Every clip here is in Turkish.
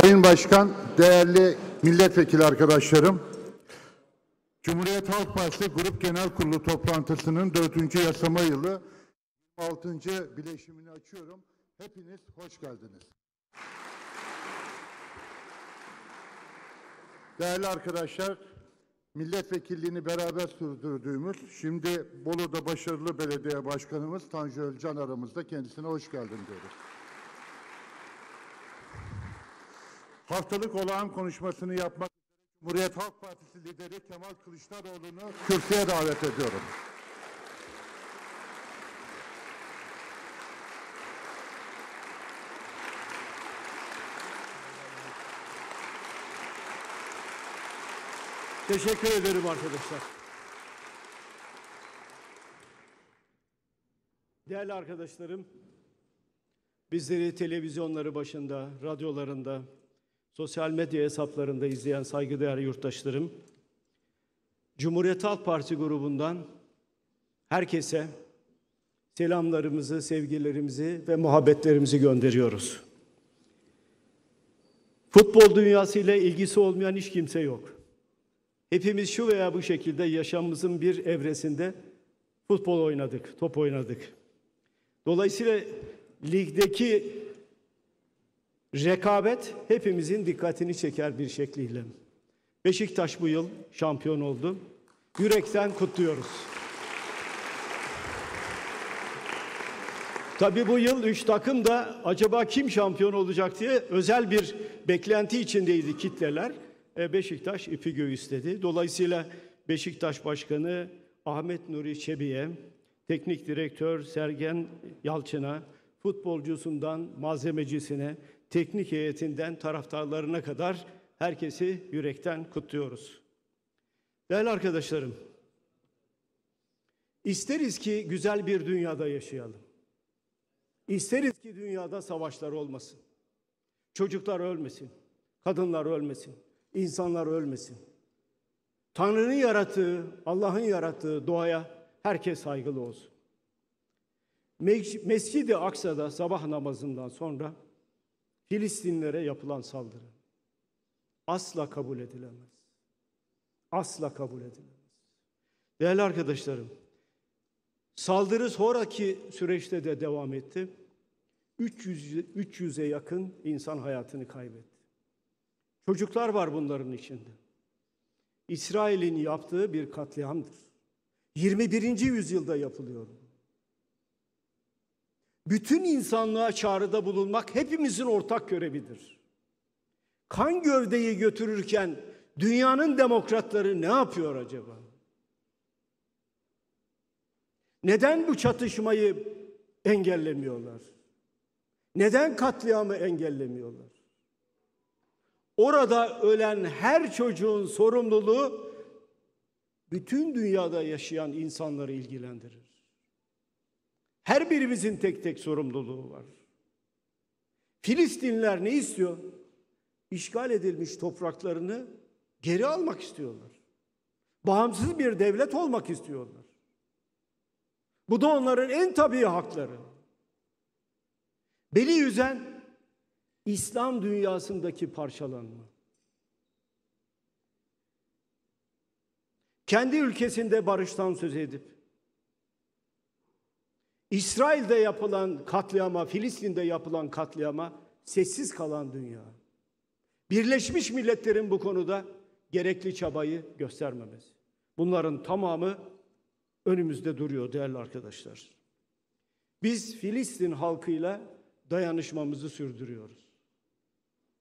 Sayın Başkan, değerli milletvekili arkadaşlarım, Cumhuriyet Halk Partisi Grup Genel Kurulu toplantısının dördüncü yasama yılı 26. bileşimini açıyorum. Hepiniz hoş geldiniz. Değerli arkadaşlar, milletvekilliğini beraber sürdürdüğümüz, şimdi Bolu'da başarılı belediye başkanımız Tanju Ölcan aramızda kendisine hoş geldin diyoruz. haftalık olağan konuşmasını yapmak üzere Cumhuriyet Halk Partisi lideri Kemal Kılıçdaroğlu'nu kürsüye davet ediyorum. Teşekkür ederim arkadaşlar. Değerli arkadaşlarım, bizleri televizyonları başında, radyolarında, sosyal medya hesaplarında izleyen saygıdeğer yurttaşlarım, Cumhuriyet Halk Parti grubundan herkese selamlarımızı, sevgilerimizi ve muhabbetlerimizi gönderiyoruz. Futbol dünyası ile ilgisi olmayan hiç kimse yok. Hepimiz şu veya bu şekilde yaşamımızın bir evresinde futbol oynadık, top oynadık. Dolayısıyla ligdeki rekabet hepimizin dikkatini çeker bir şekliyle. Beşiktaş bu yıl şampiyon oldu. Yürekten kutluyoruz. Tabii bu yıl üç takım da acaba kim şampiyon olacak diye özel bir beklenti içindeydi kitleler. E, Beşiktaş ipi göğüsledi. Dolayısıyla Beşiktaş Başkanı Ahmet Nuri Çebi'ye, teknik direktör Sergen Yalçın'a, futbolcusundan malzemecisine, teknik heyetinden taraftarlarına kadar herkesi yürekten kutluyoruz. Değerli arkadaşlarım, isteriz ki güzel bir dünyada yaşayalım. İsteriz ki dünyada savaşlar olmasın. Çocuklar ölmesin, kadınlar ölmesin, insanlar ölmesin. Tanrı'nın yarattığı, Allah'ın yarattığı doğaya herkes saygılı olsun. Mescid-i Aksa'da sabah namazından sonra Filistinlere yapılan saldırı asla kabul edilemez. Asla kabul edilemez. Değerli arkadaşlarım, saldırı sonraki süreçte de devam etti. 300 300'e yakın insan hayatını kaybetti. Çocuklar var bunların içinde. İsrail'in yaptığı bir katliamdır. 21. yüzyılda yapılıyor bütün insanlığa çağrıda bulunmak hepimizin ortak görevidir. Kan gövdeyi götürürken dünyanın demokratları ne yapıyor acaba? Neden bu çatışmayı engellemiyorlar? Neden katliamı engellemiyorlar? Orada ölen her çocuğun sorumluluğu bütün dünyada yaşayan insanları ilgilendirir. Her birimizin tek tek sorumluluğu var. Filistinler ne istiyor? İşgal edilmiş topraklarını geri almak istiyorlar. Bağımsız bir devlet olmak istiyorlar. Bu da onların en tabii hakları. Beni yüzen İslam dünyasındaki parçalanma. Kendi ülkesinde barıştan söz edip İsrail'de yapılan katliama, Filistin'de yapılan katliama sessiz kalan dünya. Birleşmiş Milletler'in bu konuda gerekli çabayı göstermemesi. Bunların tamamı önümüzde duruyor değerli arkadaşlar. Biz Filistin halkıyla dayanışmamızı sürdürüyoruz.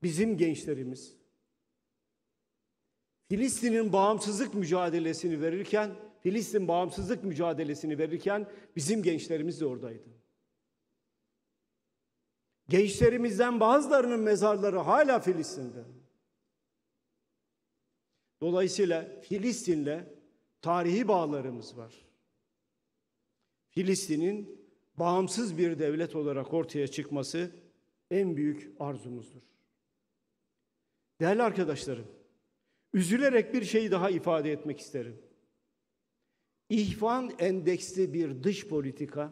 Bizim gençlerimiz Filistin'in bağımsızlık mücadelesini verirken Filistin bağımsızlık mücadelesini verirken bizim gençlerimiz de oradaydı. Gençlerimizden bazılarının mezarları hala Filistin'de. Dolayısıyla Filistin'le tarihi bağlarımız var. Filistin'in bağımsız bir devlet olarak ortaya çıkması en büyük arzumuzdur. Değerli arkadaşlarım, üzülerek bir şey daha ifade etmek isterim. İhvan endeksli bir dış politika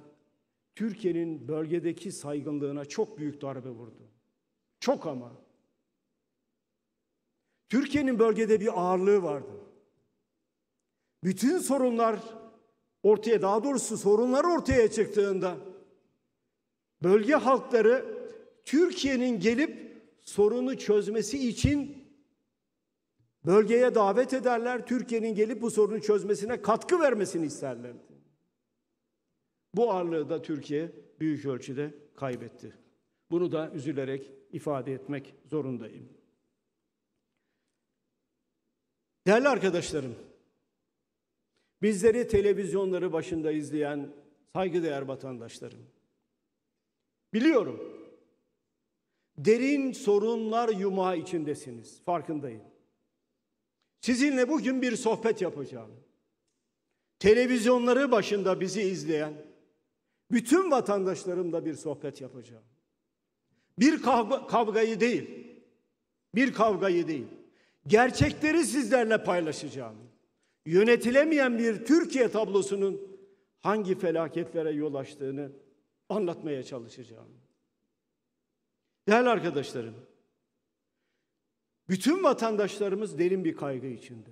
Türkiye'nin bölgedeki saygınlığına çok büyük darbe vurdu. Çok ama. Türkiye'nin bölgede bir ağırlığı vardı. Bütün sorunlar ortaya daha doğrusu sorunlar ortaya çıktığında bölge halkları Türkiye'nin gelip sorunu çözmesi için Bölgeye davet ederler, Türkiye'nin gelip bu sorunu çözmesine katkı vermesini isterlerdi. Bu ağırlığı da Türkiye büyük ölçüde kaybetti. Bunu da üzülerek ifade etmek zorundayım. Değerli arkadaşlarım, bizleri televizyonları başında izleyen saygıdeğer vatandaşlarım, biliyorum derin sorunlar yumağı içindesiniz, farkındayım. Sizinle bugün bir sohbet yapacağım. Televizyonları başında bizi izleyen bütün vatandaşlarımla bir sohbet yapacağım. Bir kavga, kavgayı değil, bir kavgayı değil. Gerçekleri sizlerle paylaşacağım. Yönetilemeyen bir Türkiye tablosunun hangi felaketlere yol açtığını anlatmaya çalışacağım. Değerli arkadaşlarım, bütün vatandaşlarımız derin bir kaygı içinde.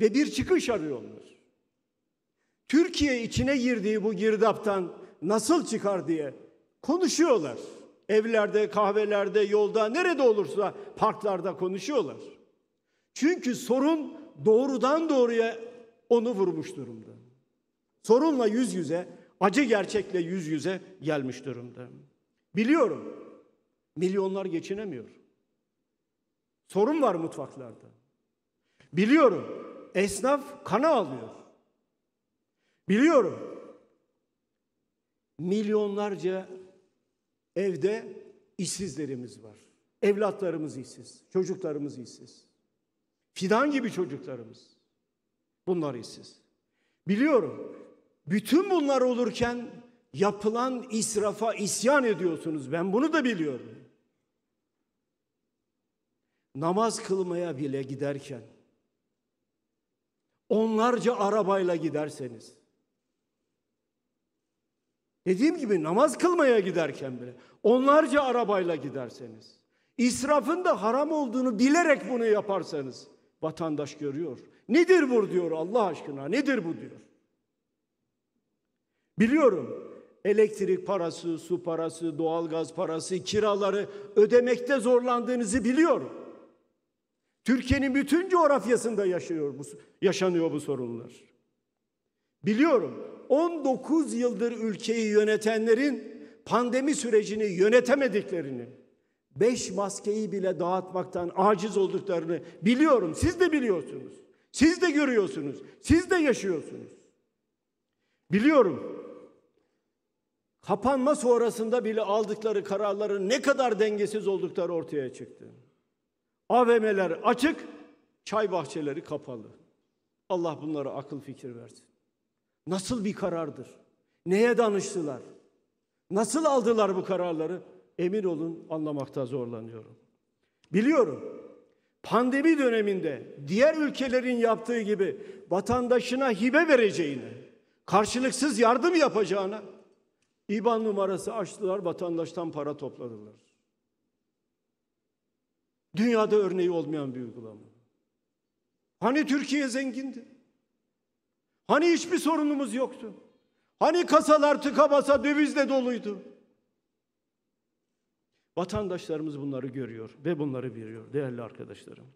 Ve bir çıkış arıyorlar. Türkiye içine girdiği bu girdaptan nasıl çıkar diye konuşuyorlar. Evlerde, kahvelerde, yolda, nerede olursa parklarda konuşuyorlar. Çünkü sorun doğrudan doğruya onu vurmuş durumda. Sorunla yüz yüze, acı gerçekle yüz yüze gelmiş durumda. Biliyorum, milyonlar geçinemiyor. Sorun var mutfaklarda. Biliyorum esnaf kana alıyor. Biliyorum milyonlarca evde işsizlerimiz var. Evlatlarımız işsiz, çocuklarımız işsiz. Fidan gibi çocuklarımız. Bunlar işsiz. Biliyorum. Bütün bunlar olurken yapılan israfa isyan ediyorsunuz. Ben bunu da biliyorum namaz kılmaya bile giderken onlarca arabayla giderseniz dediğim gibi namaz kılmaya giderken bile onlarca arabayla giderseniz israfın da haram olduğunu bilerek bunu yaparsanız vatandaş görüyor. Nedir bu diyor Allah aşkına nedir bu diyor. Biliyorum elektrik parası, su parası, doğalgaz parası, kiraları ödemekte zorlandığınızı biliyorum. Türkiye'nin bütün coğrafyasında yaşıyor bu, yaşanıyor bu sorunlar. Biliyorum 19 yıldır ülkeyi yönetenlerin pandemi sürecini yönetemediklerini, 5 maskeyi bile dağıtmaktan aciz olduklarını biliyorum. Siz de biliyorsunuz. Siz de görüyorsunuz. Siz de yaşıyorsunuz. Biliyorum. Kapanma sonrasında bile aldıkları kararların ne kadar dengesiz oldukları ortaya çıktı. AVM'ler açık, çay bahçeleri kapalı. Allah bunlara akıl fikir versin. Nasıl bir karardır? Neye danıştılar? Nasıl aldılar bu kararları? Emin olun anlamakta zorlanıyorum. Biliyorum. Pandemi döneminde diğer ülkelerin yaptığı gibi vatandaşına hibe vereceğini, karşılıksız yardım yapacağını, İBAN numarası açtılar, vatandaştan para topladılar. Dünyada örneği olmayan bir uygulama. Hani Türkiye zengindi? Hani hiçbir sorunumuz yoktu? Hani kasalar tıka basa dövizle doluydu? Vatandaşlarımız bunları görüyor ve bunları biliyor değerli arkadaşlarım.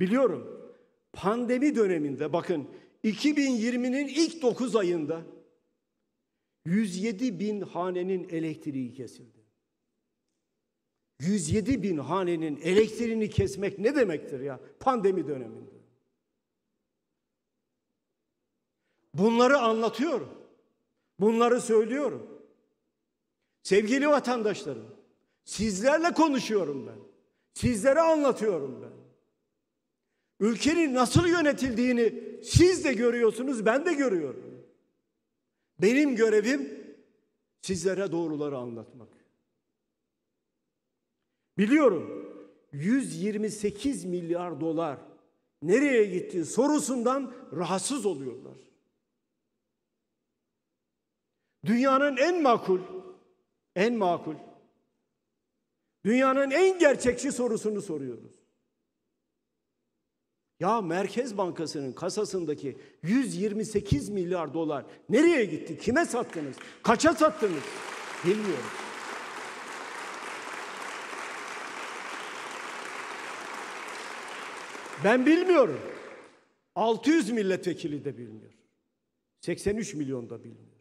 Biliyorum pandemi döneminde bakın 2020'nin ilk 9 ayında 107 bin hanenin elektriği kesildi. 107 bin hanenin elektriğini kesmek ne demektir ya pandemi döneminde? Bunları anlatıyorum. Bunları söylüyorum. Sevgili vatandaşlarım, sizlerle konuşuyorum ben. Sizlere anlatıyorum ben. Ülkenin nasıl yönetildiğini siz de görüyorsunuz, ben de görüyorum. Benim görevim sizlere doğruları anlatmak. Biliyorum 128 milyar dolar nereye gitti sorusundan rahatsız oluyorlar. Dünyanın en makul, en makul, dünyanın en gerçekçi sorusunu soruyoruz. Ya Merkez Bankası'nın kasasındaki 128 milyar dolar nereye gitti? Kime sattınız? Kaça sattınız? Bilmiyorum. Ben bilmiyorum. 600 milletvekili de bilmiyor. 83 milyon da bilmiyor.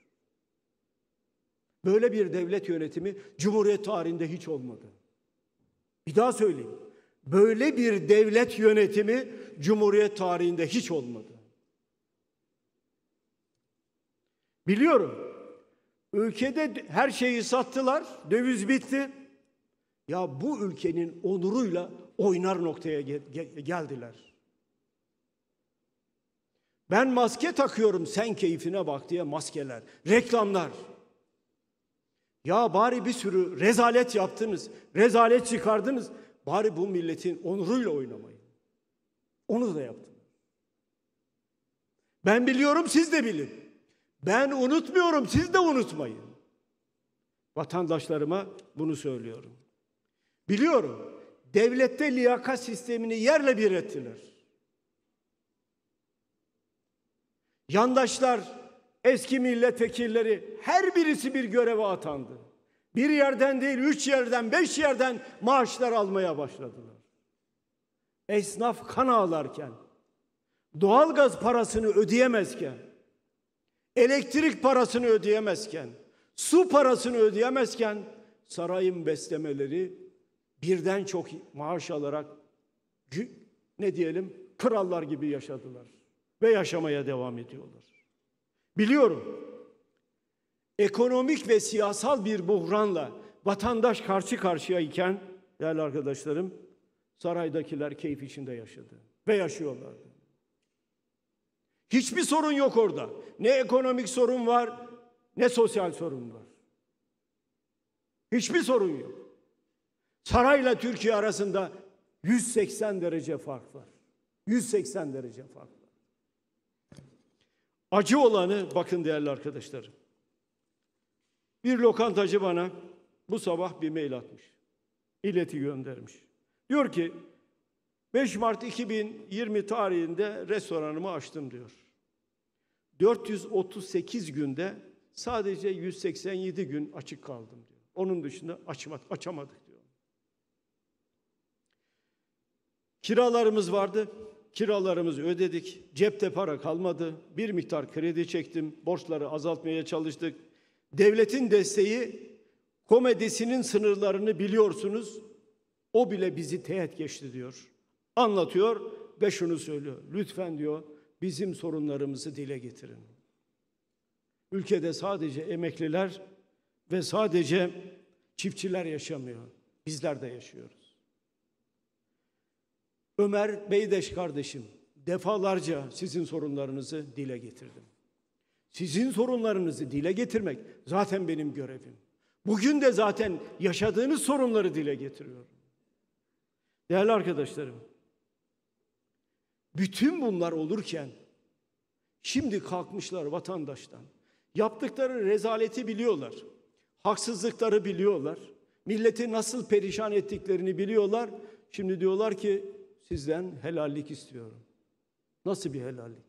Böyle bir devlet yönetimi Cumhuriyet tarihinde hiç olmadı. Bir daha söyleyeyim. Böyle bir devlet yönetimi Cumhuriyet tarihinde hiç olmadı. Biliyorum. Ülkede her şeyi sattılar, döviz bitti. Ya bu ülkenin onuruyla oynar noktaya geldiler. Ben maske takıyorum sen keyfine bak diye maskeler, reklamlar. Ya bari bir sürü rezalet yaptınız, rezalet çıkardınız. Bari bu milletin onuruyla oynamayın. Onu da yaptım. Ben biliyorum siz de bilin. Ben unutmuyorum siz de unutmayın. Vatandaşlarıma bunu söylüyorum. Biliyorum devlette liyakat sistemini yerle bir ettiler. Yandaşlar, eski milletvekilleri her birisi bir göreve atandı. Bir yerden değil, üç yerden, beş yerden maaşlar almaya başladılar. Esnaf kan ağlarken, doğalgaz parasını ödeyemezken, elektrik parasını ödeyemezken, su parasını ödeyemezken sarayın beslemeleri birden çok maaş alarak ne diyelim krallar gibi yaşadılar ve yaşamaya devam ediyorlar. Biliyorum. Ekonomik ve siyasal bir buhranla vatandaş karşı karşıya iken değerli arkadaşlarım saraydakiler keyif içinde yaşadı ve yaşıyorlardı. Hiçbir sorun yok orada. Ne ekonomik sorun var, ne sosyal sorun var. Hiçbir sorun yok. Sarayla Türkiye arasında 180 derece fark var. 180 derece fark var. Acı olanı bakın değerli arkadaşlarım. Bir lokantacı bana bu sabah bir mail atmış. İleti göndermiş. Diyor ki 5 Mart 2020 tarihinde restoranımı açtım diyor. 438 günde sadece 187 gün açık kaldım diyor. Onun dışında açmadık, açamadık. Kiralarımız vardı. Kiralarımızı ödedik. Cepte para kalmadı. Bir miktar kredi çektim. Borçları azaltmaya çalıştık. Devletin desteği komedisinin sınırlarını biliyorsunuz. O bile bizi teğet geçti diyor. Anlatıyor ve şunu söylüyor. Lütfen diyor bizim sorunlarımızı dile getirin. Ülkede sadece emekliler ve sadece çiftçiler yaşamıyor. Bizler de yaşıyoruz. Ömer Beydeş kardeşim defalarca sizin sorunlarınızı dile getirdim. Sizin sorunlarınızı dile getirmek zaten benim görevim. Bugün de zaten yaşadığınız sorunları dile getiriyorum. Değerli arkadaşlarım, bütün bunlar olurken şimdi kalkmışlar vatandaştan. Yaptıkları rezaleti biliyorlar. Haksızlıkları biliyorlar. Milleti nasıl perişan ettiklerini biliyorlar. Şimdi diyorlar ki Sizden helallik istiyorum. Nasıl bir helallik?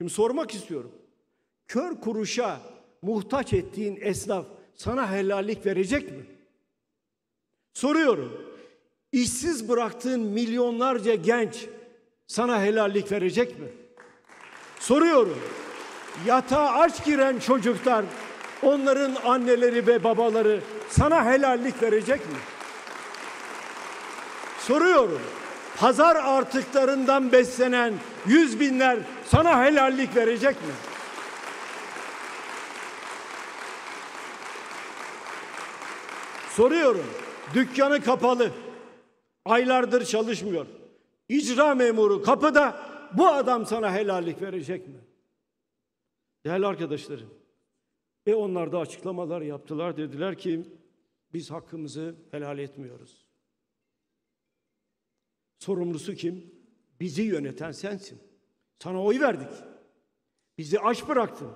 Şimdi sormak istiyorum. Kör kuruşa muhtaç ettiğin esnaf sana helallik verecek mi? Soruyorum. İşsiz bıraktığın milyonlarca genç sana helallik verecek mi? Soruyorum. Yatağa aç giren çocuklar, onların anneleri ve babaları sana helallik verecek mi? Soruyorum. Pazar artıklarından beslenen yüz binler sana helallik verecek mi? Soruyorum. Dükkanı kapalı. Aylardır çalışmıyor. İcra memuru kapıda bu adam sana helallik verecek mi? Değerli arkadaşlarım. E onlar da açıklamalar yaptılar. Dediler ki biz hakkımızı helal etmiyoruz sorumlusu kim? Bizi yöneten sensin. Sana oy verdik. Bizi aç bıraktın.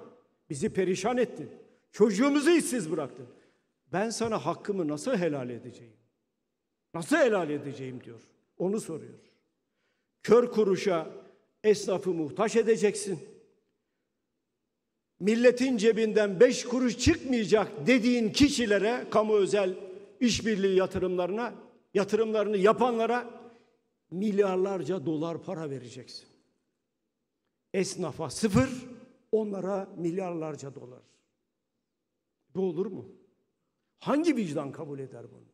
Bizi perişan ettin. Çocuğumuzu işsiz bıraktın. Ben sana hakkımı nasıl helal edeceğim? Nasıl helal edeceğim diyor. Onu soruyor. Kör kuruşa esnafı muhtaç edeceksin. Milletin cebinden beş kuruş çıkmayacak dediğin kişilere, kamu özel işbirliği yatırımlarına, yatırımlarını yapanlara milyarlarca dolar para vereceksin. Esnafa sıfır, onlara milyarlarca dolar. Bu olur mu? Hangi vicdan kabul eder bunu?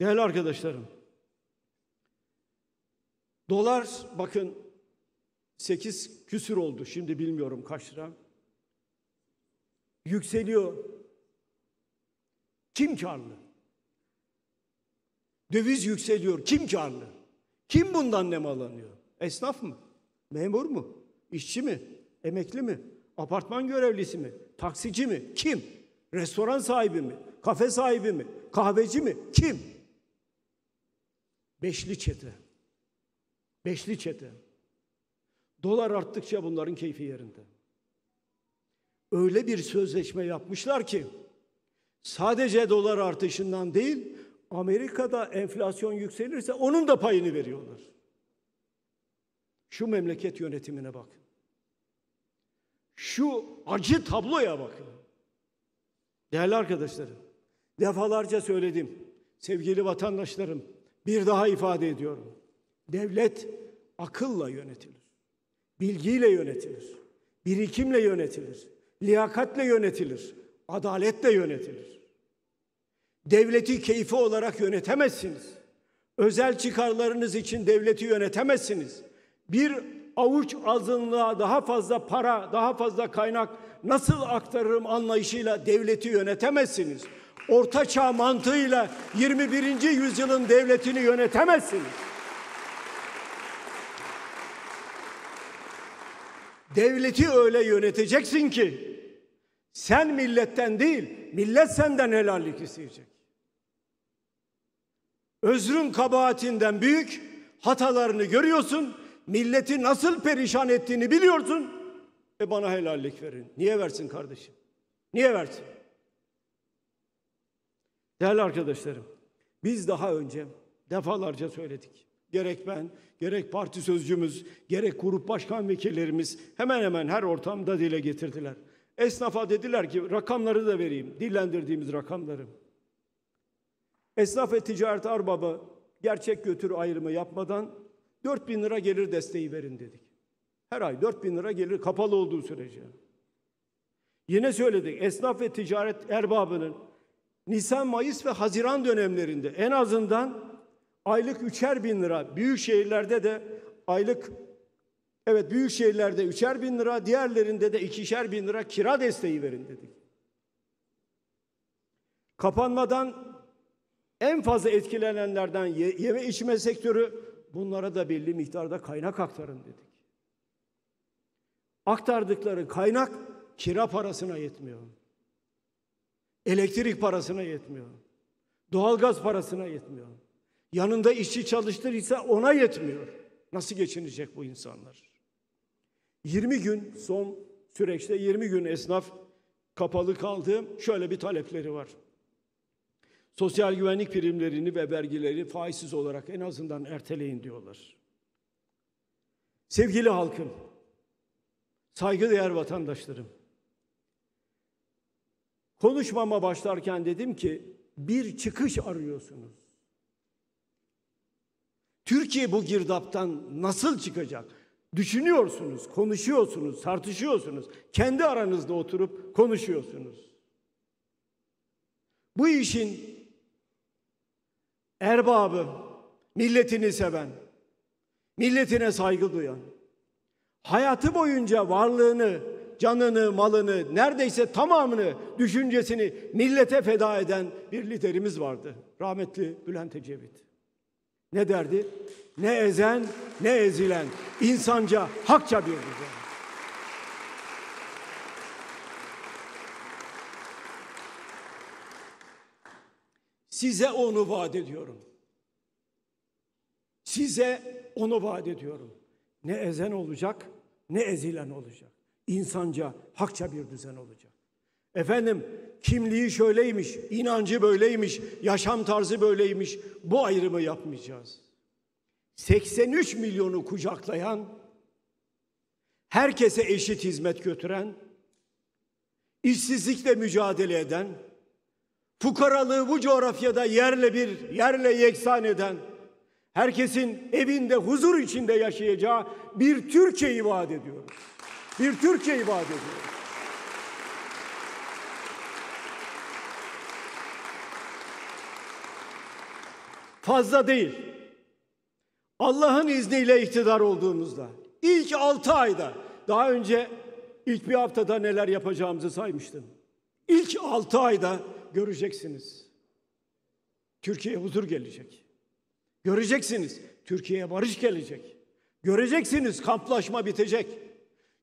Değerli arkadaşlarım, dolar bakın 8 küsür oldu şimdi bilmiyorum kaç lira. Yükseliyor. Kim karlı? Döviz yükseliyor. Kim karlı? Kim bundan nemalanıyor? Esnaf mı? Memur mu? İşçi mi? Emekli mi? Apartman görevlisi mi? Taksici mi? Kim? Restoran sahibi mi? Kafe sahibi mi? Kahveci mi? Kim? Beşli çete. Beşli çete. Dolar arttıkça bunların keyfi yerinde. Öyle bir sözleşme yapmışlar ki sadece dolar artışından değil, Amerika'da enflasyon yükselirse onun da payını veriyorlar. Şu memleket yönetimine bak. Şu acı tabloya bakın. Değerli arkadaşlarım, defalarca söyledim. Sevgili vatandaşlarım, bir daha ifade ediyorum. Devlet akılla yönetilir. Bilgiyle yönetilir. Birikimle yönetilir. Liyakatle yönetilir. Adaletle yönetilir. Devleti keyfi olarak yönetemezsiniz. Özel çıkarlarınız için devleti yönetemezsiniz. Bir avuç azınlığa daha fazla para, daha fazla kaynak nasıl aktarırım anlayışıyla devleti yönetemezsiniz. Ortaçağ mantığıyla 21. yüzyılın devletini yönetemezsiniz. Devleti öyle yöneteceksin ki sen milletten değil, millet senden helallik isteyecek. Özrün kabahatinden büyük, hatalarını görüyorsun, milleti nasıl perişan ettiğini biliyorsun. E bana helallik verin. Niye versin kardeşim? Niye versin? Değerli arkadaşlarım, biz daha önce defalarca söyledik. Gerek ben, gerek parti sözcümüz, gerek grup başkan vekillerimiz hemen hemen her ortamda dile getirdiler. Esnafa dediler ki rakamları da vereyim, dillendirdiğimiz rakamları. Esnaf ve ticaret arbabı gerçek götür ayrımı yapmadan 4 bin lira gelir desteği verin dedik. Her ay 4 bin lira gelir kapalı olduğu sürece. Yine söyledik esnaf ve ticaret erbabının Nisan, Mayıs ve Haziran dönemlerinde en azından aylık üçer bin lira, büyük şehirlerde de aylık Evet büyük şehirlerde üçer bin lira, diğerlerinde de ikişer bin lira kira desteği verin dedik. Kapanmadan en fazla etkilenenlerden yeme içme sektörü bunlara da belli miktarda kaynak aktarın dedik. Aktardıkları kaynak kira parasına yetmiyor. Elektrik parasına yetmiyor. Doğalgaz parasına yetmiyor. Yanında işçi çalıştırırsa ona yetmiyor. Nasıl geçinecek bu insanlar? 20 gün son süreçte 20 gün esnaf kapalı kaldı. Şöyle bir talepleri var. Sosyal güvenlik primlerini ve vergileri faizsiz olarak en azından erteleyin diyorlar. Sevgili halkım, saygıdeğer vatandaşlarım. Konuşmama başlarken dedim ki bir çıkış arıyorsunuz. Türkiye bu girdaptan nasıl çıkacak? Düşünüyorsunuz, konuşuyorsunuz, tartışıyorsunuz. Kendi aranızda oturup konuşuyorsunuz. Bu işin erbabı, milletini seven, milletine saygı duyan, hayatı boyunca varlığını, canını, malını, neredeyse tamamını, düşüncesini millete feda eden bir liderimiz vardı. Rahmetli Bülent Ecevit. Ne derdi? Ne ezen ne ezilen. insanca, hakça bir düzen. Size onu vaat ediyorum. Size onu vaat ediyorum. Ne ezen olacak, ne ezilen olacak. İnsanca, hakça bir düzen olacak. Efendim kimliği şöyleymiş, inancı böyleymiş, yaşam tarzı böyleymiş. Bu ayrımı yapmayacağız. 83 milyonu kucaklayan, herkese eşit hizmet götüren, işsizlikle mücadele eden, fukaralığı bu coğrafyada yerle bir, yerle yeksan eden, herkesin evinde huzur içinde yaşayacağı bir Türkiye'yi vaat ediyoruz. Bir Türkiye'yi vaat ediyoruz. fazla değil. Allah'ın izniyle iktidar olduğumuzda ilk altı ayda daha önce ilk bir haftada neler yapacağımızı saymıştım. İlk altı ayda göreceksiniz. Türkiye huzur gelecek. Göreceksiniz Türkiye'ye barış gelecek. Göreceksiniz kamplaşma bitecek.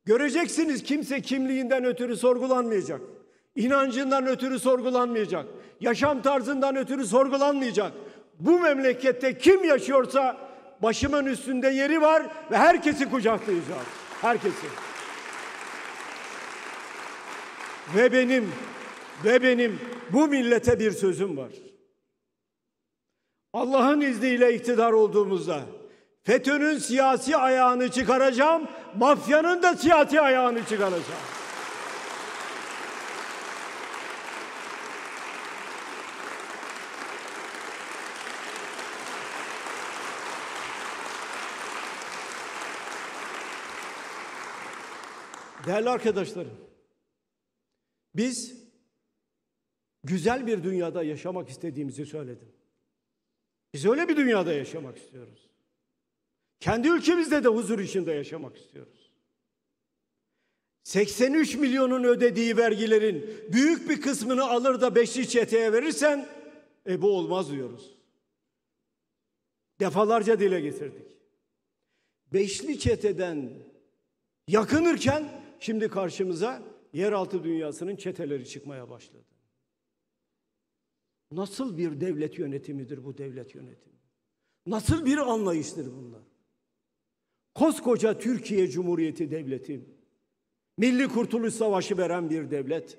Göreceksiniz kimse kimliğinden ötürü sorgulanmayacak. İnancından ötürü sorgulanmayacak. Yaşam tarzından ötürü sorgulanmayacak. Bu memlekette kim yaşıyorsa başımın üstünde yeri var ve herkesi kucaklayacağım, Herkesi. Ve benim ve benim bu millete bir sözüm var. Allah'ın izniyle iktidar olduğumuzda FETÖ'nün siyasi ayağını çıkaracağım, mafyanın da siyasi ayağını çıkaracağım. Değerli arkadaşlarım, biz güzel bir dünyada yaşamak istediğimizi söyledim. Biz öyle bir dünyada yaşamak istiyoruz. Kendi ülkemizde de huzur içinde yaşamak istiyoruz. 83 milyonun ödediği vergilerin büyük bir kısmını alır da beşli çeteye verirsen e bu olmaz diyoruz. Defalarca dile getirdik. Beşli çeteden yakınırken şimdi karşımıza yeraltı dünyasının çeteleri çıkmaya başladı. Nasıl bir devlet yönetimidir bu devlet yönetimi? Nasıl bir anlayıştır bunlar? Koskoca Türkiye Cumhuriyeti Devleti, Milli Kurtuluş Savaşı veren bir devlet,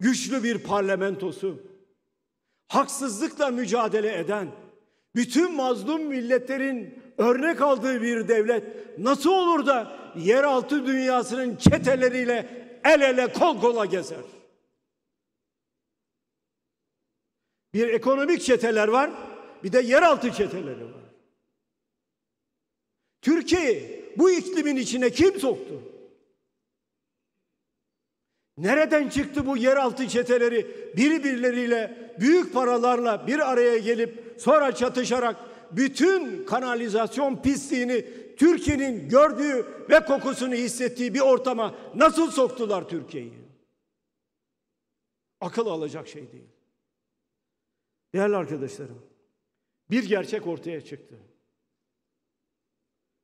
güçlü bir parlamentosu, haksızlıkla mücadele eden, bütün mazlum milletlerin örnek aldığı bir devlet nasıl olur da yeraltı dünyasının çeteleriyle el ele kol kola gezer. Bir ekonomik çeteler var, bir de yeraltı çeteleri var. Türkiye bu iklimin içine kim soktu? Nereden çıktı bu yeraltı çeteleri birbirleriyle büyük paralarla bir araya gelip sonra çatışarak bütün kanalizasyon pisliğini Türkiye'nin gördüğü ve kokusunu hissettiği bir ortama nasıl soktular Türkiye'yi? Akıl alacak şey değil. Değerli arkadaşlarım, bir gerçek ortaya çıktı.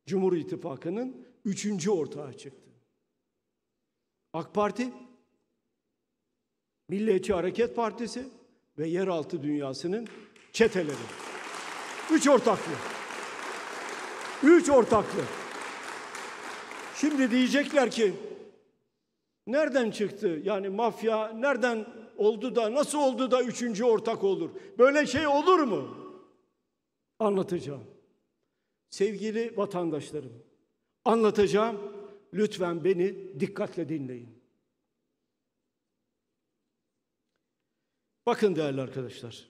Cumhur İttifakı'nın üçüncü ortağı çıktı. AK Parti, Milliyetçi Hareket Partisi ve Yeraltı Dünyası'nın çeteleri. Üç ortaklığı. Üç ortaklı. Şimdi diyecekler ki nereden çıktı? Yani mafya nereden oldu da nasıl oldu da üçüncü ortak olur? Böyle şey olur mu? Anlatacağım. Sevgili vatandaşlarım, anlatacağım. Lütfen beni dikkatle dinleyin. Bakın değerli arkadaşlar.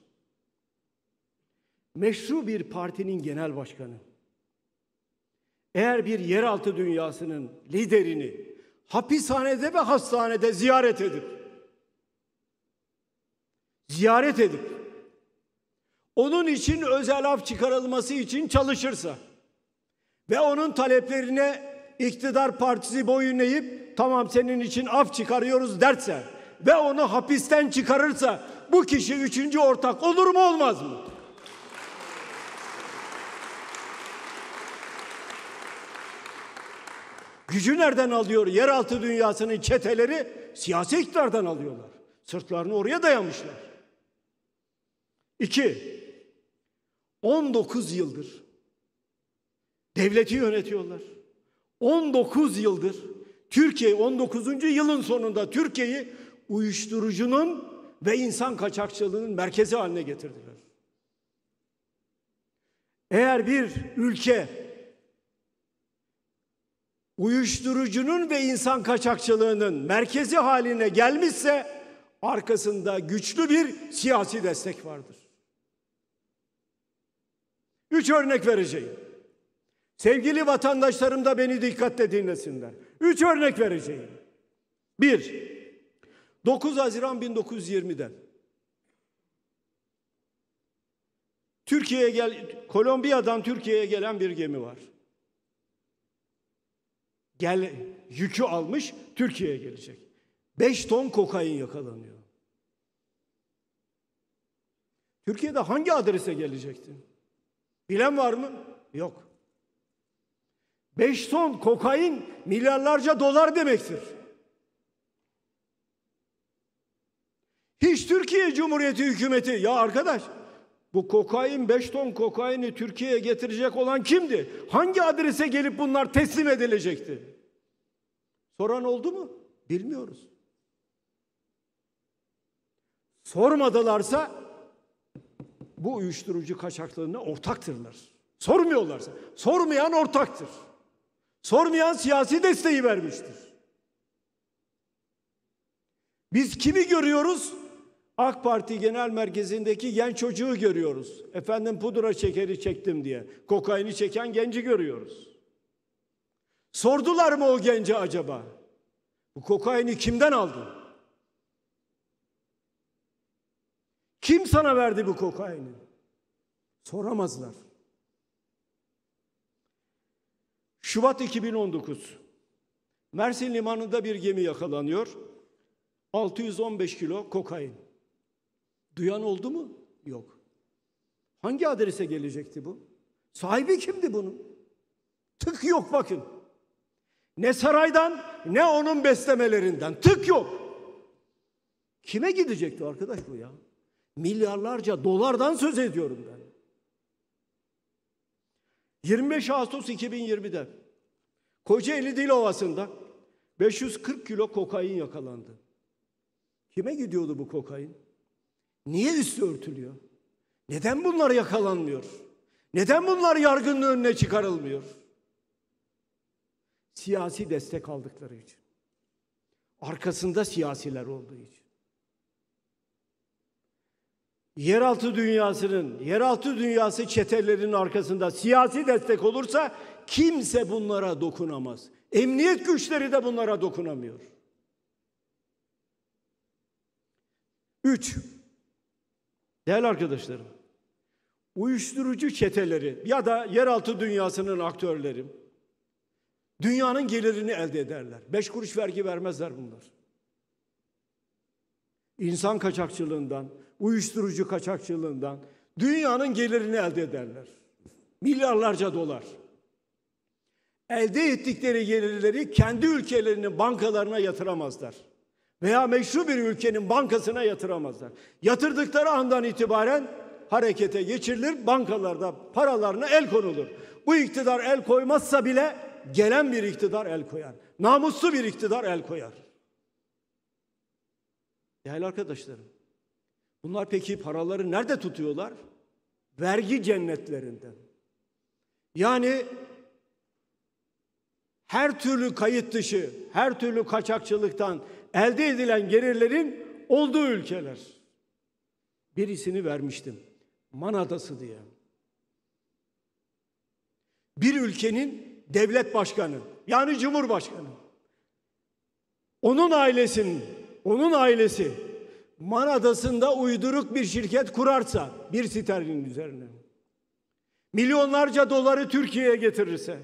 Meşru bir partinin genel başkanı eğer bir yeraltı dünyasının liderini hapishanede ve hastanede ziyaret edip ziyaret edip onun için özel af çıkarılması için çalışırsa ve onun taleplerine iktidar partisi boyun eğip tamam senin için af çıkarıyoruz derse ve onu hapisten çıkarırsa bu kişi üçüncü ortak olur mu olmaz mı? Gücü nereden alıyor? Yeraltı dünyasının çeteleri siyasi iktidardan alıyorlar. Sırtlarını oraya dayamışlar. İki, 19 yıldır devleti yönetiyorlar. 19 yıldır Türkiye 19. yılın sonunda Türkiye'yi uyuşturucunun ve insan kaçakçılığının merkezi haline getirdiler. Eğer bir ülke uyuşturucunun ve insan kaçakçılığının merkezi haline gelmişse arkasında güçlü bir siyasi destek vardır. Üç örnek vereceğim. Sevgili vatandaşlarım da beni dikkatle dinlesinler. Üç örnek vereceğim. Bir, 9 Haziran 1920'de Türkiye'ye gel Kolombiya'dan Türkiye'ye gelen bir gemi var gel yükü almış Türkiye'ye gelecek. 5 ton kokain yakalanıyor. Türkiye'de hangi adrese gelecekti? Bilen var mı? Yok. 5 ton kokain milyarlarca dolar demektir. Hiç Türkiye Cumhuriyeti hükümeti ya arkadaş bu kokain 5 ton kokaini Türkiye'ye getirecek olan kimdi? Hangi adrese gelip bunlar teslim edilecekti? Soran oldu mu? Bilmiyoruz. Sormadılarsa bu uyuşturucu kaçaklarına ortaktırlar. Sormuyorlarsa. Sormayan ortaktır. Sormayan siyasi desteği vermiştir. Biz kimi görüyoruz? AK Parti Genel Merkezi'ndeki genç çocuğu görüyoruz. Efendim pudra şekeri çektim diye. Kokaini çeken genci görüyoruz. Sordular mı o gence acaba? Bu kokaini kimden aldın? Kim sana verdi bu kokaini? Soramazlar. Şubat 2019. Mersin limanında bir gemi yakalanıyor. 615 kilo kokain. Duyan oldu mu? Yok. Hangi adrese gelecekti bu? Sahibi kimdi bunun? Tık yok bakın. Ne saraydan ne onun beslemelerinden tık yok. Kime gidecekti arkadaş bu ya? Milyarlarca dolardan söz ediyorum ben. 25 Ağustos 2020'de Kocaeli Dil Ovası'nda 540 kilo kokain yakalandı. Kime gidiyordu bu kokain? Niye üstü örtülüyor? Neden bunlar yakalanmıyor? Neden bunlar yargının önüne çıkarılmıyor? Siyasi destek aldıkları için. Arkasında siyasiler olduğu için. Yeraltı dünyasının, yeraltı dünyası çetelerinin arkasında siyasi destek olursa kimse bunlara dokunamaz. Emniyet güçleri de bunlara dokunamıyor. Üç, Değerli arkadaşlarım, uyuşturucu çeteleri ya da yeraltı dünyasının aktörleri dünyanın gelirini elde ederler. Beş kuruş vergi vermezler bunlar. İnsan kaçakçılığından, uyuşturucu kaçakçılığından dünyanın gelirini elde ederler. Milyarlarca dolar. Elde ettikleri gelirleri kendi ülkelerinin bankalarına yatıramazlar veya meşru bir ülkenin bankasına yatıramazlar. Yatırdıkları andan itibaren harekete geçirilir, bankalarda paralarına el konulur. Bu iktidar el koymazsa bile gelen bir iktidar el koyar. Namuslu bir iktidar el koyar. Değerli arkadaşlarım, bunlar peki paraları nerede tutuyorlar? Vergi cennetlerinden. Yani her türlü kayıt dışı, her türlü kaçakçılıktan, elde edilen gelirlerin olduğu ülkeler. Birisini vermiştim. Man Adası diye. Bir ülkenin devlet başkanı yani cumhurbaşkanı. Onun ailesinin, onun ailesi Man Adası'nda uyduruk bir şirket kurarsa bir sterlin üzerine milyonlarca doları Türkiye'ye getirirse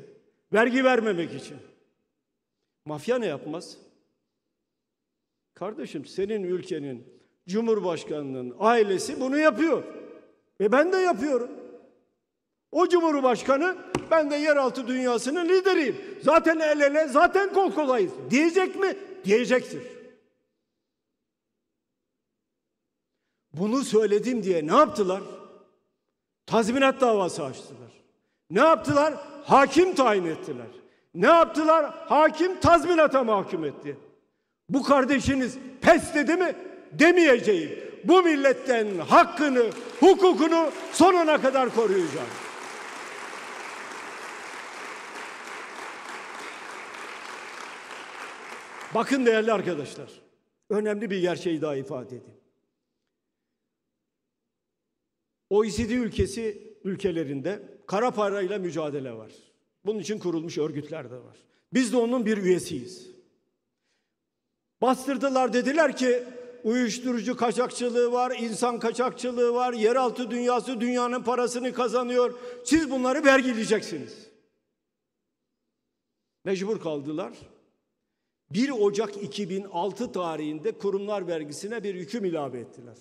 vergi vermemek için mafya ne yapmaz? Kardeşim senin ülkenin, Cumhurbaşkanının ailesi bunu yapıyor. Ve ben de yapıyorum. O Cumhurbaşkanı ben de yeraltı dünyasının lideriyim. Zaten el ele, zaten kol kolayız. Diyecek mi? Diyecektir. Bunu söyledim diye ne yaptılar? Tazminat davası açtılar. Ne yaptılar? Hakim tayin ettiler. Ne yaptılar? Hakim tazminata mahkum etti. Bu kardeşiniz pes dedi mi? Demeyeceğim. Bu milletten hakkını, hukukunu sonuna kadar koruyacağım. Bakın değerli arkadaşlar. Önemli bir gerçeği daha ifade edeyim. OECD ülkesi ülkelerinde kara parayla mücadele var. Bunun için kurulmuş örgütler de var. Biz de onun bir üyesiyiz. Bastırdılar dediler ki uyuşturucu kaçakçılığı var, insan kaçakçılığı var, yeraltı dünyası dünyanın parasını kazanıyor. Siz bunları vergileyeceksiniz. Mecbur kaldılar. 1 Ocak 2006 tarihinde kurumlar vergisine bir hüküm ilave ettiler.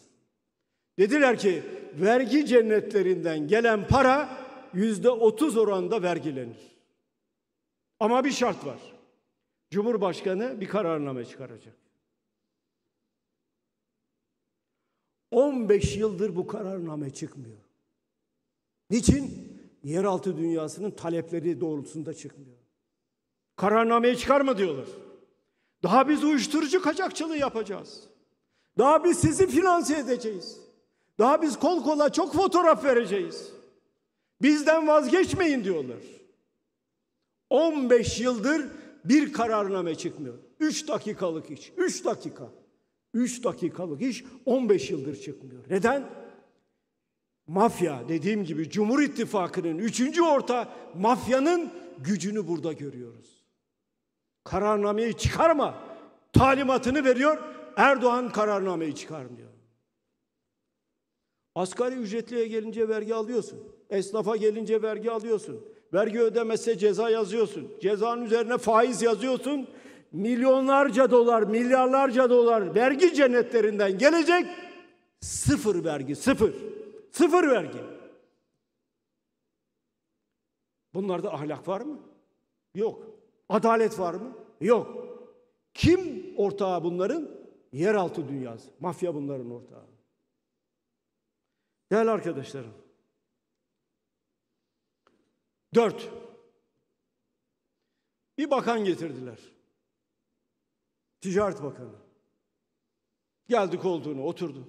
Dediler ki vergi cennetlerinden gelen para yüzde otuz oranda vergilenir. Ama bir şart var. Cumhurbaşkanı bir kararname çıkaracak. 15 yıldır bu kararname çıkmıyor. Niçin? Yeraltı dünyasının talepleri doğrultusunda çıkmıyor. Kararnameyi çıkarma diyorlar. Daha biz uyuşturucu kaçakçılığı yapacağız. Daha biz sizi finanse edeceğiz. Daha biz kol kola çok fotoğraf vereceğiz. Bizden vazgeçmeyin diyorlar. 15 yıldır bir kararname çıkmıyor. Üç dakikalık iş, üç dakika. Üç dakikalık iş 15 yıldır çıkmıyor. Neden? Mafya dediğim gibi Cumhur İttifakı'nın üçüncü orta mafyanın gücünü burada görüyoruz. Kararnameyi çıkarma talimatını veriyor. Erdoğan kararnameyi çıkarmıyor. Asgari ücretliye gelince vergi alıyorsun. Esnafa gelince vergi alıyorsun. Vergi ödemezse ceza yazıyorsun. Cezanın üzerine faiz yazıyorsun. Milyonlarca dolar, milyarlarca dolar vergi cennetlerinden gelecek. Sıfır vergi, sıfır. Sıfır vergi. Bunlarda ahlak var mı? Yok. Adalet var mı? Yok. Kim ortağı bunların? Yeraltı dünyası. Mafya bunların ortağı. Değerli arkadaşlarım, Dört. Bir bakan getirdiler. Ticaret Bakanı. Geldik olduğunu, oturdu.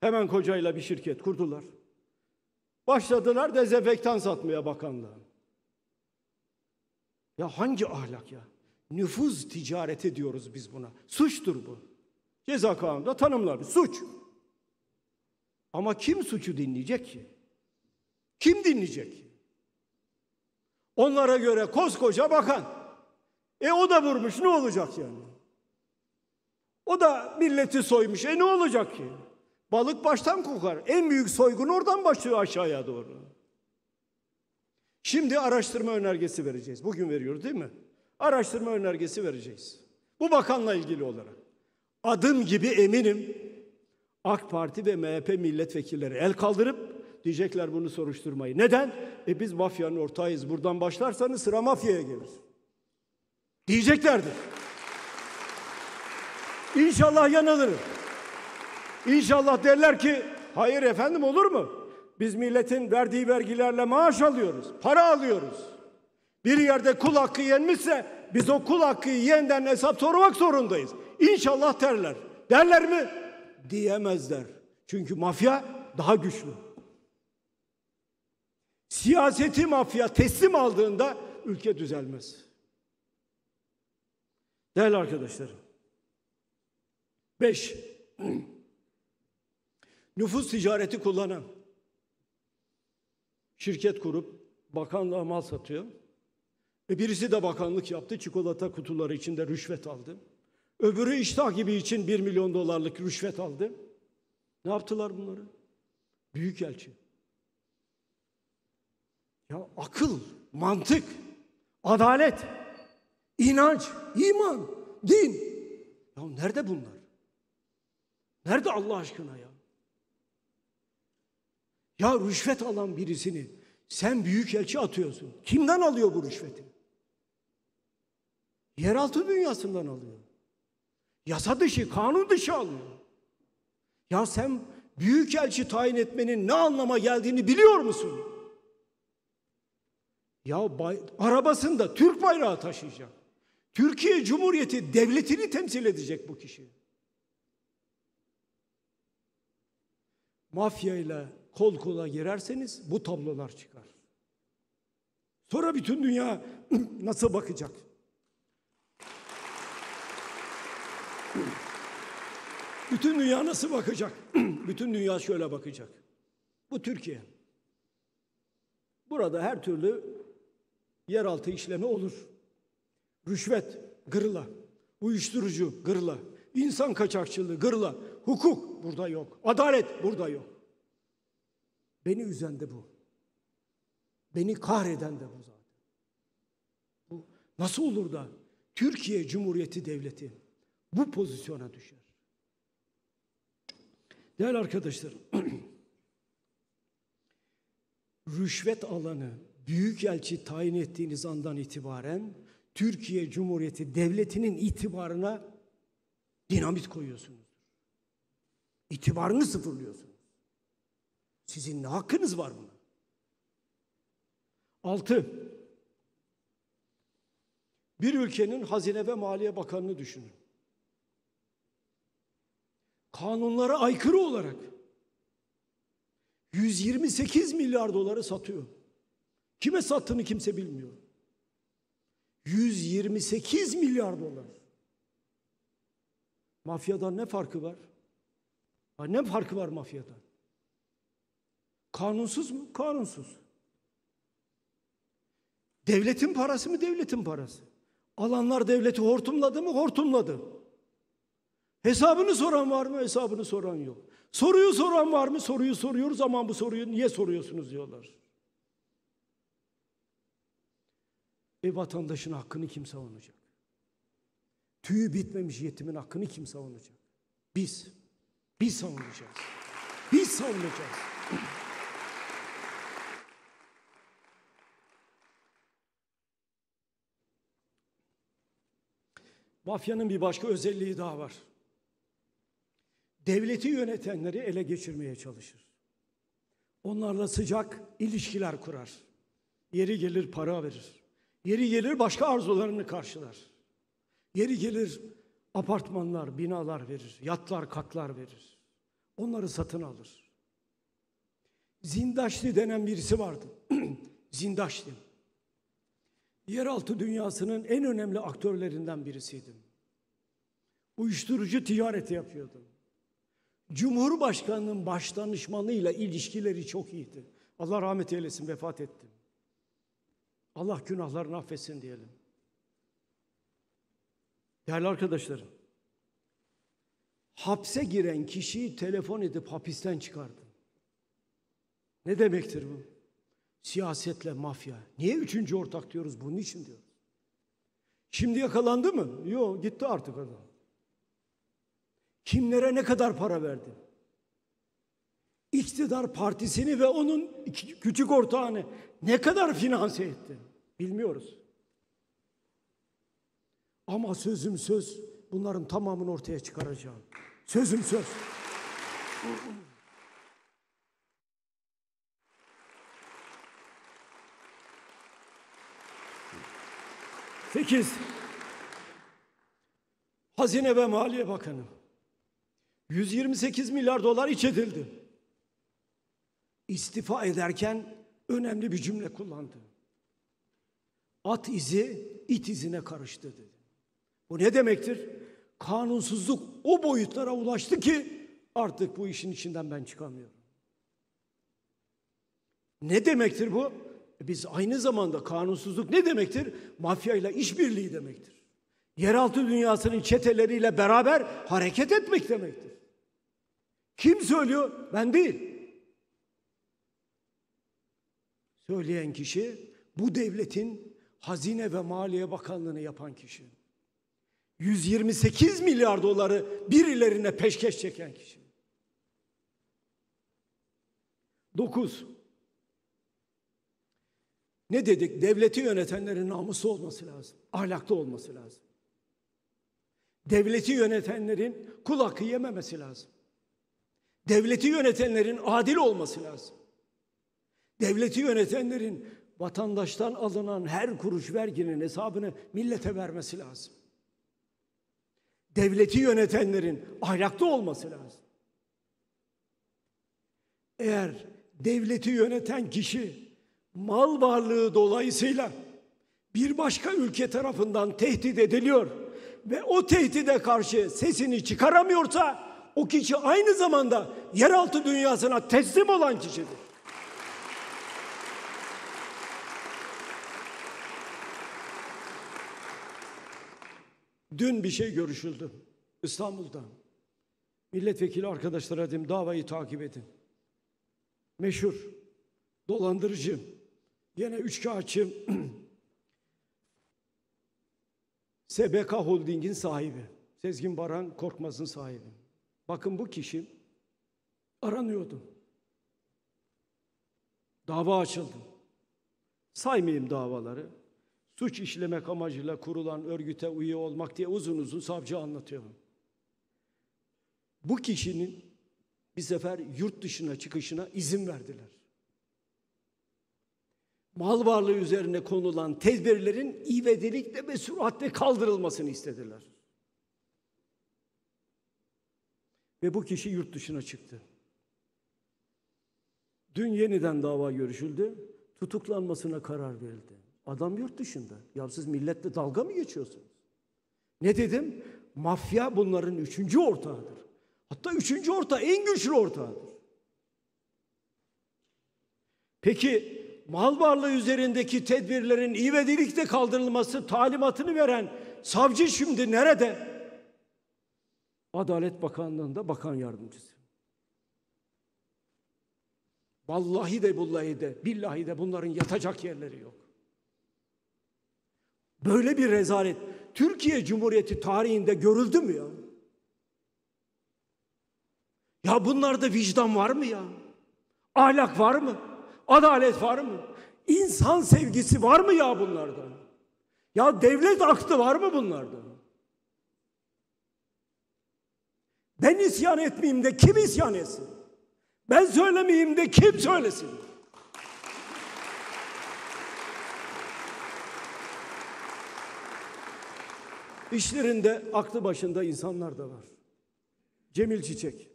Hemen kocayla bir şirket kurdular. Başladılar dezenfektan satmaya bakanlığa. Ya hangi ahlak ya? Nüfuz ticareti diyoruz biz buna. Suçtur bu. Ceza kanununda tanımlar. Suç. Ama kim suçu dinleyecek ki? Kim dinleyecek ki? Onlara göre koskoca bakan. E o da vurmuş ne olacak yani? O da milleti soymuş. E ne olacak ki? Balık baştan kokar. En büyük soygun oradan başlıyor aşağıya doğru. Şimdi araştırma önergesi vereceğiz. Bugün veriyor, değil mi? Araştırma önergesi vereceğiz. Bu bakanla ilgili olarak. Adım gibi eminim AK Parti ve MHP milletvekilleri el kaldırıp Diyecekler bunu soruşturmayı. Neden? E biz mafyanın ortağıyız. Buradan başlarsanız sıra mafyaya gelir. Diyeceklerdir. İnşallah yanılırım. İnşallah derler ki hayır efendim olur mu? Biz milletin verdiği vergilerle maaş alıyoruz, para alıyoruz. Bir yerde kul hakkı yenmişse biz o kul hakkı yiyenden hesap sormak zorundayız. İnşallah derler. Derler mi? Diyemezler. Çünkü mafya daha güçlü siyaseti mafya teslim aldığında ülke düzelmez. Değerli arkadaşlarım. Beş. Nüfus ticareti kullanan şirket kurup bakanlığa mal satıyor. E birisi de bakanlık yaptı. Çikolata kutuları içinde rüşvet aldı. Öbürü iştah gibi için bir milyon dolarlık rüşvet aldı. Ne yaptılar bunları? Büyükelçi. Ya akıl, mantık, adalet, inanç, iman, din. Ya nerede bunlar? Nerede Allah aşkına ya? Ya rüşvet alan birisini sen büyük elçi atıyorsun. Kimden alıyor bu rüşveti? Yeraltı dünyasından alıyor. Yasa dışı, kanun dışı alıyor. Ya sen büyük elçi tayin etmenin ne anlama geldiğini biliyor musun? Ya bay, arabasında Türk bayrağı taşıyacak. Türkiye Cumhuriyeti devletini temsil edecek bu kişi. Mafya ile kol kola girerseniz bu tablolar çıkar. Sonra bütün dünya nasıl bakacak? Bütün dünya nasıl bakacak? Bütün dünya şöyle bakacak. Bu Türkiye. Burada her türlü yeraltı işlemi olur. Rüşvet, gırla. Uyuşturucu, gırla. insan kaçakçılığı, gırla. Hukuk burada yok. Adalet burada yok. Beni üzen de bu. Beni kahreden de bu zaten. Bu nasıl olur da Türkiye Cumhuriyeti Devleti bu pozisyona düşer? Değerli arkadaşlarım, rüşvet alanı büyükelçi tayin ettiğiniz andan itibaren Türkiye Cumhuriyeti Devleti'nin itibarına dinamit koyuyorsunuz. İtibarını sıfırlıyorsunuz. Sizin ne hakkınız var buna? Altı, bir ülkenin Hazine ve Maliye Bakanını düşünün. Kanunlara aykırı olarak 128 milyar doları satıyor. Kime sattığını kimse bilmiyor. 128 milyar dolar. Mafyadan ne farkı var? ne farkı var mafyadan? Kanunsuz mu? Kanunsuz. Devletin parası mı? Devletin parası. Alanlar devleti hortumladı mı? Hortumladı. Hesabını soran var mı? Hesabını soran yok. Soruyu soran var mı? Soruyu soruyoruz ama bu soruyu niye soruyorsunuz diyorlar. E vatandaşın hakkını kim savunacak? Tüyü bitmemiş yetimin hakkını kim savunacak? Biz. Biz savunacağız. Biz savunacağız. Mafyanın bir başka özelliği daha var. Devleti yönetenleri ele geçirmeye çalışır. Onlarla sıcak ilişkiler kurar. Yeri gelir para verir. Yeri gelir başka arzularını karşılar. Yeri gelir apartmanlar, binalar verir, yatlar, katlar verir. Onları satın alır. Zindaşlı denen birisi vardı. Zindaşlı. Yeraltı dünyasının en önemli aktörlerinden birisiydim. Uyuşturucu ticareti yapıyordum. Cumhurbaşkanının başdanışmanıyla ilişkileri çok iyiydi. Allah rahmet eylesin vefat ettim. Allah günahlarını affetsin diyelim. Değerli arkadaşlarım, hapse giren kişiyi telefon edip hapisten çıkardın. Ne demektir bu? Siyasetle mafya. Niye üçüncü ortak diyoruz? Bunun için diyoruz. Şimdi yakalandı mı? Yok gitti artık adam. Kimlere ne kadar para verdin? iktidar partisini ve onun küçük ortağını ne kadar finanse etti bilmiyoruz. Ama sözüm söz bunların tamamını ortaya çıkaracağım. Sözüm söz. Sekiz. Hazine ve Maliye Bakanı. 128 milyar dolar iç edildi istifa ederken önemli bir cümle kullandı. At izi it izine karıştı dedi. Bu ne demektir? Kanunsuzluk o boyutlara ulaştı ki artık bu işin içinden ben çıkamıyorum. Ne demektir bu? E biz aynı zamanda kanunsuzluk ne demektir? Mafyayla işbirliği demektir. Yeraltı dünyasının çeteleriyle beraber hareket etmek demektir. Kim söylüyor? Ben değil. söyleyen kişi bu devletin Hazine ve Maliye Bakanlığı'nı yapan kişi. 128 milyar doları birilerine peşkeş çeken kişi. 9. Ne dedik? Devleti yönetenlerin namusu olması lazım. Ahlaklı olması lazım. Devleti yönetenlerin kul hakkı yememesi lazım. Devleti yönetenlerin adil olması lazım. Devleti yönetenlerin vatandaştan alınan her kuruş verginin hesabını millete vermesi lazım. Devleti yönetenlerin ahlaklı olması lazım. Eğer devleti yöneten kişi mal varlığı dolayısıyla bir başka ülke tarafından tehdit ediliyor ve o tehdide karşı sesini çıkaramıyorsa o kişi aynı zamanda yeraltı dünyasına teslim olan kişidir. Dün bir şey görüşüldü İstanbul'da. Milletvekili arkadaşlara dedim davayı takip edin. Meşhur, dolandırıcı, yine üç üçkağıtçı SBK Holding'in sahibi. Sezgin Baran Korkmaz'ın sahibi. Bakın bu kişi aranıyordu. Dava açıldı. Saymayayım davaları suç işlemek amacıyla kurulan örgüte üye olmak diye uzun uzun savcı anlatıyorum. Bu kişinin bir sefer yurt dışına çıkışına izin verdiler. Mal varlığı üzerine konulan tedbirlerin ivedilikle ve süratle kaldırılmasını istediler. Ve bu kişi yurt dışına çıktı. Dün yeniden dava görüşüldü. Tutuklanmasına karar verildi. Adam yurt dışında. Ya siz milletle dalga mı geçiyorsunuz? Ne dedim? Mafya bunların üçüncü ortağıdır. Hatta üçüncü ortağı en güçlü ortağıdır. Peki mal varlığı üzerindeki tedbirlerin ivedilikle kaldırılması talimatını veren savcı şimdi nerede? Adalet Bakanlığı'nda bakan yardımcısı. Vallahi de billahi de billahi de bunların yatacak yerleri yok. Böyle bir rezalet Türkiye Cumhuriyeti tarihinde görüldü mü ya? Ya bunlarda vicdan var mı ya? Ahlak var mı? Adalet var mı? İnsan sevgisi var mı ya bunlarda? Ya devlet aklı var mı bunlarda? Ben isyan etmeyeyim de kim isyan etsin? Ben söylemeyeyim de kim söylesin? İşlerinde aklı başında insanlar da var. Cemil Çiçek.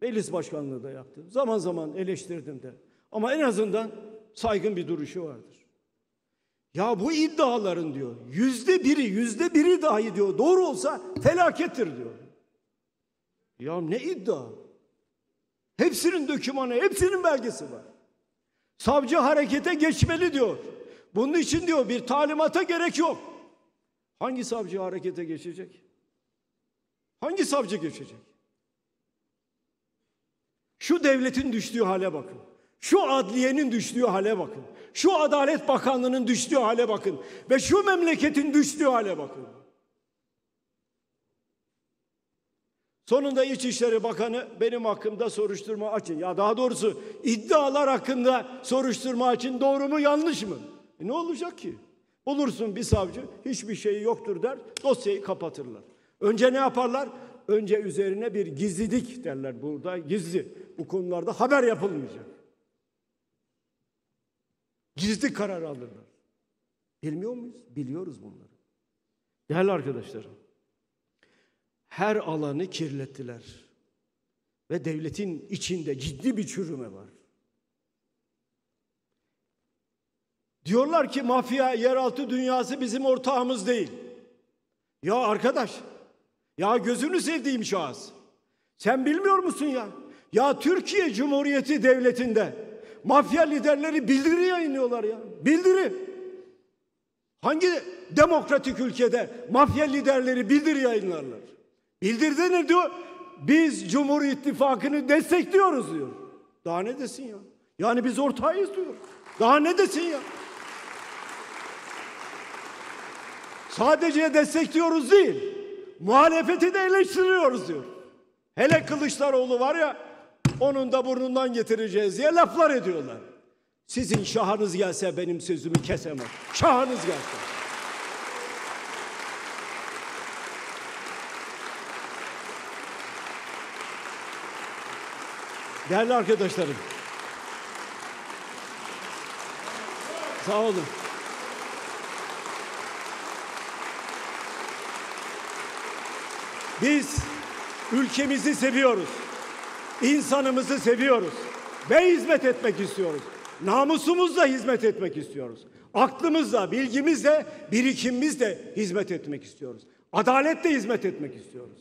Meclis başkanlığı da yaptı. Zaman zaman eleştirdim de. Ama en azından saygın bir duruşu vardır. Ya bu iddiaların diyor yüzde biri yüzde biri dahi diyor doğru olsa felakettir diyor. Ya ne iddia? Hepsinin dökümanı, hepsinin belgesi var. Savcı harekete geçmeli diyor. Bunun için diyor bir talimata gerek yok. Hangi savcı harekete geçecek? Hangi savcı geçecek? Şu devletin düştüğü hale bakın. Şu adliyenin düştüğü hale bakın. Şu Adalet Bakanlığı'nın düştüğü hale bakın. Ve şu memleketin düştüğü hale bakın. Sonunda İçişleri Bakanı benim hakkımda soruşturma açın. Ya daha doğrusu iddialar hakkında soruşturma açın. Doğru mu yanlış mı? E ne olacak ki? Bulursun bir savcı hiçbir şeyi yoktur der dosyayı kapatırlar. Önce ne yaparlar? Önce üzerine bir gizlilik derler burada gizli. Bu konularda haber yapılmayacak. Gizli karar alırlar. Bilmiyor muyuz? Biliyoruz bunları. Değerli arkadaşlarım, her alanı kirlettiler ve devletin içinde ciddi bir çürüme var. Diyorlar ki mafya yeraltı dünyası bizim ortağımız değil. Ya arkadaş, ya gözünü sevdiğim şahıs. Sen bilmiyor musun ya? Ya Türkiye Cumhuriyeti Devleti'nde mafya liderleri bildiri yayınlıyorlar ya. Bildiri. Hangi demokratik ülkede mafya liderleri bildiri yayınlarlar? Bildirde ne diyor? Biz Cumhur İttifakı'nı destekliyoruz diyor. Daha ne desin ya? Yani biz ortağıyız diyor. Daha ne desin ya? sadece destekliyoruz değil, muhalefeti de eleştiriyoruz diyor. Hele Kılıçdaroğlu var ya, onun da burnundan getireceğiz diye laflar ediyorlar. Sizin şahınız gelse benim sözümü kesemez. Şahınız gelse. Değerli arkadaşlarım. Sağ olun. Biz ülkemizi seviyoruz. İnsanımızı seviyoruz. Ve hizmet etmek istiyoruz. Namusumuzla hizmet etmek istiyoruz. Aklımızla, bilgimizle, birikimimizle hizmet etmek istiyoruz. Adaletle hizmet etmek istiyoruz.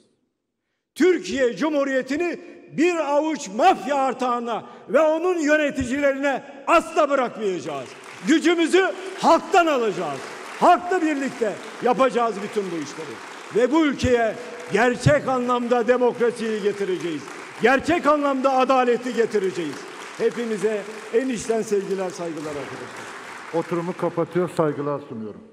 Türkiye Cumhuriyeti'ni bir avuç mafya artağına ve onun yöneticilerine asla bırakmayacağız. Gücümüzü halktan alacağız. Halkla birlikte yapacağız bütün bu işleri. Ve bu ülkeye Gerçek anlamda demokrasiyi getireceğiz. Gerçek anlamda adaleti getireceğiz. Hepinize en içten sevgiler, saygılar arkadaşlar. Oturumu kapatıyor, saygılar sunuyorum.